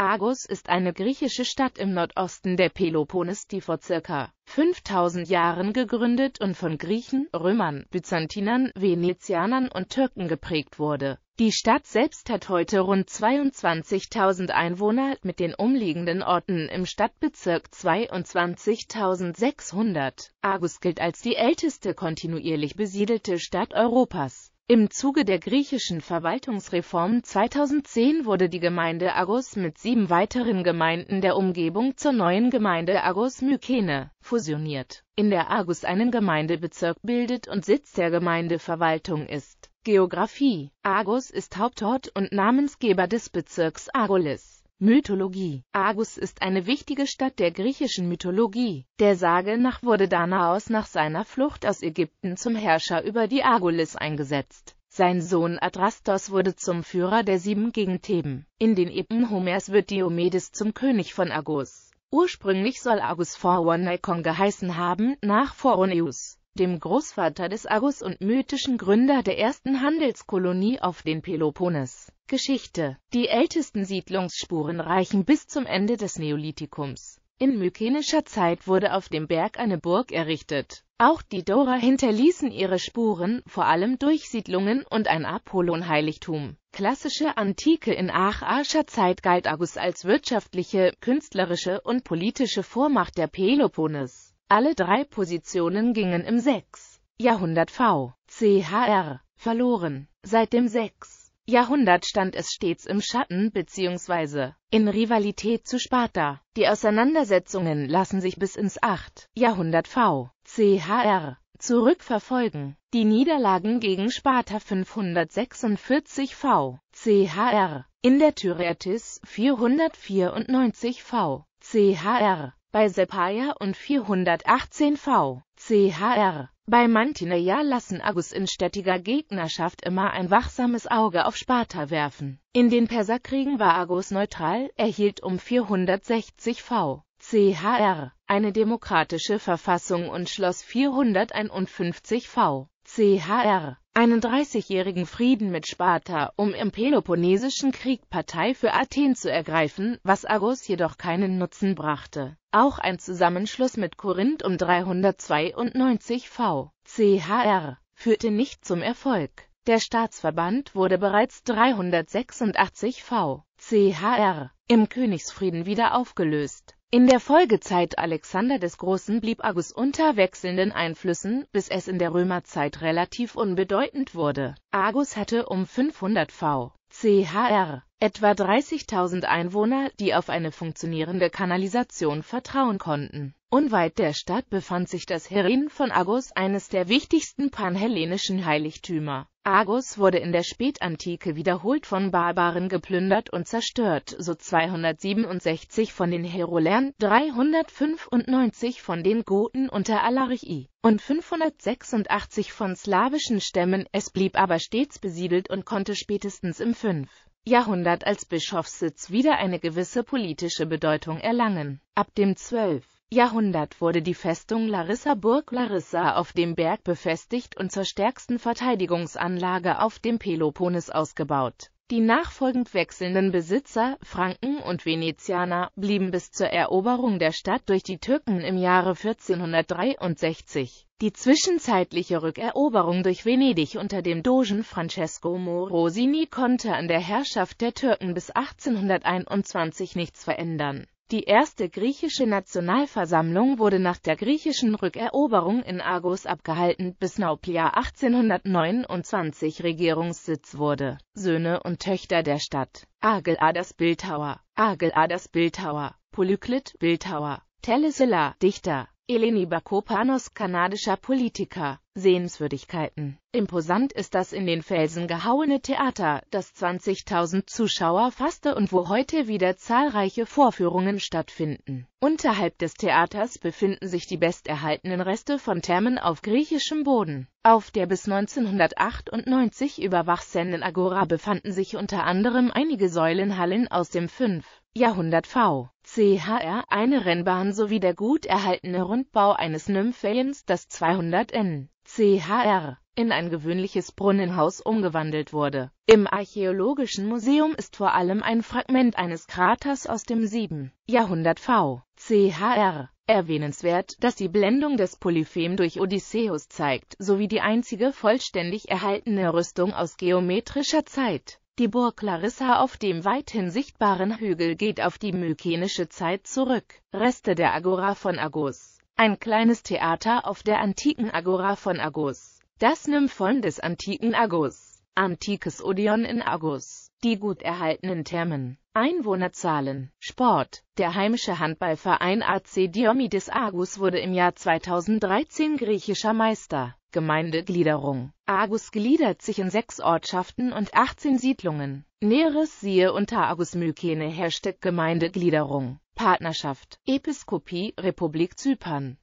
Argos ist eine griechische Stadt im Nordosten der Peloponnes, die vor ca. 5000 Jahren gegründet und von Griechen, Römern, Byzantinern, Venezianern und Türken geprägt wurde. Die Stadt selbst hat heute rund 22.000 Einwohner mit den umliegenden Orten im Stadtbezirk 22.600. Argos gilt als die älteste kontinuierlich besiedelte Stadt Europas. Im Zuge der griechischen Verwaltungsreform 2010 wurde die Gemeinde Argos mit sieben weiteren Gemeinden der Umgebung zur neuen Gemeinde Argos Mykene fusioniert, in der Argos einen Gemeindebezirk bildet und Sitz der Gemeindeverwaltung ist. Geografie Argos ist Hauptort und Namensgeber des Bezirks Argolis. Mythologie Argus ist eine wichtige Stadt der griechischen Mythologie. Der Sage nach wurde Danaos nach seiner Flucht aus Ägypten zum Herrscher über die Argolis eingesetzt. Sein Sohn Adrastos wurde zum Führer der Sieben gegen Theben. In den Epen Homers wird Diomedes zum König von Argos. Ursprünglich soll Argus vor geheißen haben, nach Foroneus dem Großvater des Agus und mythischen Gründer der ersten Handelskolonie auf den Peloponnes. Geschichte Die ältesten Siedlungsspuren reichen bis zum Ende des Neolithikums. In mykenischer Zeit wurde auf dem Berg eine Burg errichtet. Auch die Dora hinterließen ihre Spuren, vor allem durch Siedlungen und ein Apollon-Heiligtum. Klassische Antike in archaischer Zeit galt Agus als wirtschaftliche, künstlerische und politische Vormacht der Peloponnes. Alle drei Positionen gingen im 6. Jahrhundert v. CHR verloren. Seit dem 6. Jahrhundert stand es stets im Schatten bzw. in Rivalität zu Sparta. Die Auseinandersetzungen lassen sich bis ins 8. Jahrhundert v. CHR zurückverfolgen. Die Niederlagen gegen Sparta 546 v. CHR in der Thyreatis 494 v. CHR bei Sepaya und 418 V. CHR. Bei Mantinea lassen Agus in stetiger Gegnerschaft immer ein wachsames Auge auf Sparta werfen. In den Perserkriegen war Agus neutral, erhielt um 460 V. CHR eine demokratische Verfassung und schloss 451 V. CHR einen 30-jährigen Frieden mit Sparta, um im Peloponnesischen Krieg Partei für Athen zu ergreifen, was Argos jedoch keinen Nutzen brachte. Auch ein Zusammenschluss mit Korinth um 392 v. chr. führte nicht zum Erfolg. Der Staatsverband wurde bereits 386 v. chr. im Königsfrieden wieder aufgelöst in der Folgezeit Alexander des Großen blieb Agus unter wechselnden Einflüssen, bis es in der Römerzeit relativ unbedeutend wurde. Agus hatte um 500 v. CHR etwa 30.000 Einwohner, die auf eine funktionierende Kanalisation vertrauen konnten. Unweit der Stadt befand sich das Herin von Agus, eines der wichtigsten panhellenischen Heiligtümer. Argos wurde in der Spätantike wiederholt von Barbaren geplündert und zerstört, so 267 von den Herolern, 395 von den Goten unter Alarici und 586 von slawischen Stämmen, es blieb aber stets besiedelt und konnte spätestens im 5. Jahrhundert als Bischofssitz wieder eine gewisse politische Bedeutung erlangen. Ab dem 12. Jahrhundert wurde die Festung Larissa Burg Larissa auf dem Berg befestigt und zur stärksten Verteidigungsanlage auf dem Peloponnes ausgebaut. Die nachfolgend wechselnden Besitzer, Franken und Venezianer, blieben bis zur Eroberung der Stadt durch die Türken im Jahre 1463. Die zwischenzeitliche Rückeroberung durch Venedig unter dem Dogen Francesco Morosini konnte an der Herrschaft der Türken bis 1821 nichts verändern. Die erste griechische Nationalversammlung wurde nach der griechischen Rückeroberung in Argos abgehalten, bis Nauplia 1829 Regierungssitz wurde. Söhne und Töchter der Stadt Ageladas Bildhauer, Ageladas Bildhauer, Polyklit Bildhauer, Telesilla Dichter, Eleni Bakopanos kanadischer Politiker Sehenswürdigkeiten. Imposant ist das in den Felsen gehauene Theater, das 20.000 Zuschauer fasste und wo heute wieder zahlreiche Vorführungen stattfinden. Unterhalb des Theaters befinden sich die besterhaltenen Reste von Thermen auf griechischem Boden. Auf der bis 1998 über Agora befanden sich unter anderem einige Säulenhallen aus dem 5. Jahrhundert V. CHR, eine Rennbahn sowie der gut erhaltene Rundbau eines Nymphäens, das 200 N. CHR in ein gewöhnliches Brunnenhaus umgewandelt wurde. Im Archäologischen Museum ist vor allem ein Fragment eines Kraters aus dem 7. Jahrhundert v. CHR erwähnenswert, dass die Blendung des Polyphem durch Odysseus zeigt, sowie die einzige vollständig erhaltene Rüstung aus geometrischer Zeit. Die Burg Larissa auf dem weithin sichtbaren Hügel geht auf die mykenische Zeit zurück. Reste der Agora von Agus ein kleines Theater auf der antiken Agora von Agus. Das Nymphon des antiken Agus. Antikes Odeon in Agus. Die gut erhaltenen Thermen. Einwohnerzahlen. Sport. Der heimische Handballverein AC Diomides Agus wurde im Jahr 2013 griechischer Meister. Gemeindegliederung. Agus gliedert sich in sechs Ortschaften und 18 Siedlungen. Näheres siehe unter Argus Mykene Hashtag Gemeindegliederung. Partnerschaft, Episkopie Republik Zypern